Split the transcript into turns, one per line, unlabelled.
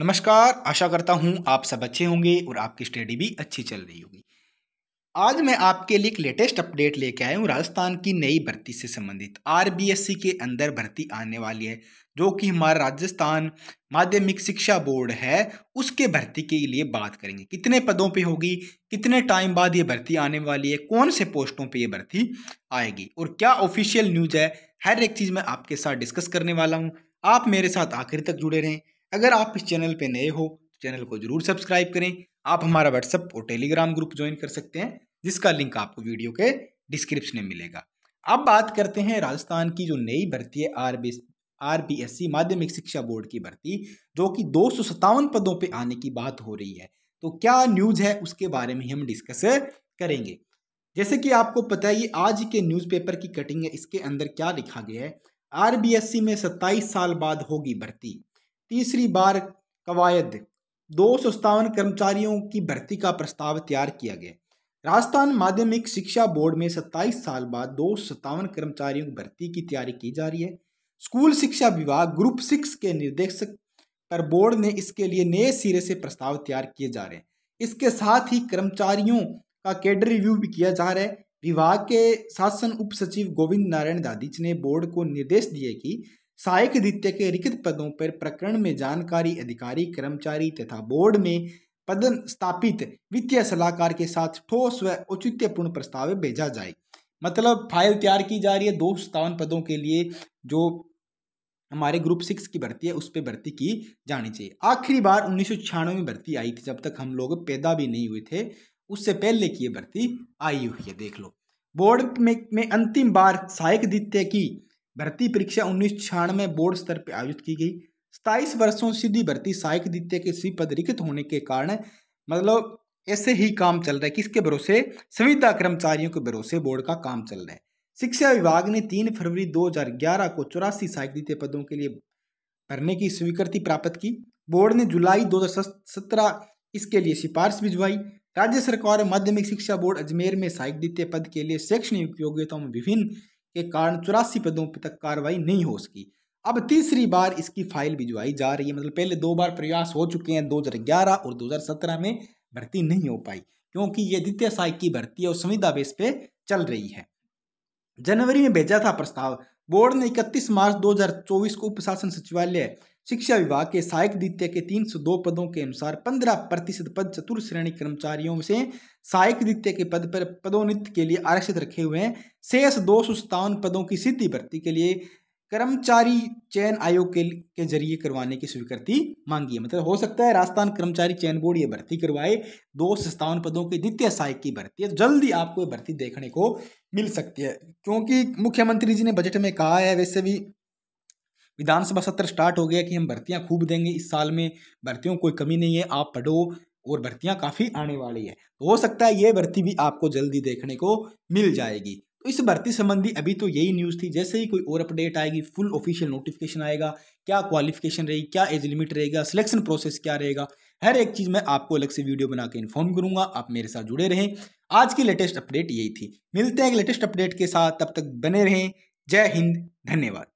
नमस्कार आशा करता हूँ आप सब अच्छे होंगे और आपकी स्टडी भी अच्छी चल रही होगी आज मैं आपके लिए एक लेटेस्ट अपडेट लेके आया हूँ राजस्थान की नई भर्ती से संबंधित आरबीएससी के अंदर भर्ती आने वाली है जो कि हमारा राजस्थान माध्यमिक शिक्षा बोर्ड है उसके भर्ती के लिए बात करेंगे कितने पदों पे होगी कितने टाइम बाद ये भर्ती आने वाली है कौन से पोस्टों पे ये भर्ती आएगी और क्या ऑफिशियल न्यूज़ है हर एक चीज़ मैं आपके साथ डिस्कस करने वाला हूँ आप मेरे साथ आखिर तक जुड़े रहें अगर आप इस चैनल पर नए हो तो चैनल को जरूर सब्सक्राइब करें आप हमारा व्हाट्सअप और टेलीग्राम ग्रुप ज्वाइन कर सकते हैं जिसका लिंक आपको वीडियो के डिस्क्रिप्शन में मिलेगा अब बात करते हैं राजस्थान की जो नई भर्ती है R B R B S C माध्यमिक शिक्षा बोर्ड की भर्ती जो कि दो पदों पर आने की बात हो रही है तो क्या न्यूज़ है उसके बारे में हम डिस्कस करेंगे जैसे कि आपको पता है ये आज के न्यूज़पेपर की कटिंग है इसके अंदर क्या लिखा गया है आरबीएससी में 27 साल बाद होगी भर्ती तीसरी बार कवायद दो कर्मचारियों की भर्ती का प्रस्ताव तैयार किया गया राजस्थान माध्यमिक शिक्षा बोर्ड में 27 साल बाद दो कर्मचारियों की भर्ती की तैयारी की जा रही है स्कूल शिक्षा विभाग ग्रुप सिक्स के निर्देशक पर बोर्ड ने इसके लिए नए सिरे से प्रस्ताव तैयार किए जा रहे हैं इसके साथ ही कर्मचारियों का कैडर रिव्यू भी किया जा रहा है विभाग के शासन उप सचिव गोविंद नारायण दादिच ने बोर्ड को निर्देश दिए कि सहायक द्वितीय के रिक्त पदों पर प्रकरण में जानकारी अधिकारी कर्मचारी तथा बोर्ड में पदन स्थापित वित्तीय सलाहकार के साथ ठोस व औचित्यपूर्ण प्रस्ताव भेजा जाए मतलब फाइल तैयार की जा रही है दो सत्तावन पदों के लिए जो हमारे ग्रुप सिक्स की भर्ती है उस पर भर्ती की जानी चाहिए आखिरी बार उन्नीस में भर्ती आई थी जब तक हम लोग पैदा भी नहीं हुए थे उससे पहले की ये भर्ती आई हुई है देख लो बोर्ड में, में अंतिम बार सहायक द्वितीय की भर्ती परीक्षा उन्नीस छियानवे बोर्ड स्तर पर आयोजित की गई सताईस वर्षों सीधी भर्ती सहायक द्वितीय के सी पद रिक्त होने के कारण मतलब ऐसे ही काम चल रहा है किसके भरोसे संविदा कर्मचारियों के भरोसे बोर्ड का काम चल रहा है शिक्षा विभाग ने तीन फरवरी 2011 को चौरासी सहायक द्वितीय पदों के लिए भरने की स्वीकृति प्राप्त की बोर्ड ने जुलाई 2017 इसके लिए सिफारिश भिजवाई राज्य सरकार और माध्यमिक शिक्षा बोर्ड अजमेर में सहायक द्वितीय पद के लिए शैक्षणिक योग्यताओं में विभिन्न के कारण चौरासी पदों तक कार्रवाई नहीं हो सकी अब तीसरी बार इसकी फाइल भिजवाई जा रही है मतलब पहले दो बार प्रयास हो चुके हैं 2011 और 2017 में भर्ती नहीं हो पाई क्योंकि ये द्वितीय सहायक की भर्ती और संविधा बेस पे चल रही है जनवरी में भेजा था प्रस्ताव बोर्ड ने इकतीस मार्च 2024 को उप शासन सचिवालय शिक्षा विभाग के सहायक द्वितीय के 302 पदों के अनुसार 15 प्रतिशत पद चतुर श्रेणी कर्मचारियों से सहायक द्वितीय के पद पर पदोन्नत के लिए आरक्षित रखे हुए हैं शेष दो पदों की सीधी भर्ती के लिए कर्मचारी चयन आयोग के, के जरिए करवाने की स्वीकृति मांगी है मतलब हो सकता है राजस्थान कर्मचारी चयन बोर्ड ये भर्ती करवाए दो सौ पदों के द्वितीय सहायक की भर्ती है तो जल्दी आपको ये भर्ती देखने को मिल सकती है क्योंकि मुख्यमंत्री जी ने बजट में कहा है वैसे भी विधानसभा सत्र स्टार्ट हो गया कि हम भर्तियाँ खूब देंगे इस साल में भर्तियों कोई कमी नहीं है आप पढ़ो और भर्तियाँ काफ़ी आने वाली है तो हो सकता है ये भर्ती भी आपको जल्दी देखने को मिल जाएगी तो इस भर्ती संबंधी अभी तो यही न्यूज़ थी जैसे ही कोई और अपडेट आएगी फुल ऑफिशियल नोटिफिकेशन आएगा क्या क्वालिफिकेशन रहेगी क्या एज लिमिट रहेगा सिलेक्शन प्रोसेस क्या रहेगा हर एक चीज़ मैं आपको अलग से वीडियो बना के इन्फॉर्म करूंगा आप मेरे साथ जुड़े रहें आज की लेटेस्ट अपडेट यही थी मिलते हैं एक लेटेस्ट अपडेट के साथ तब तक बने रहें जय हिंद धन्यवाद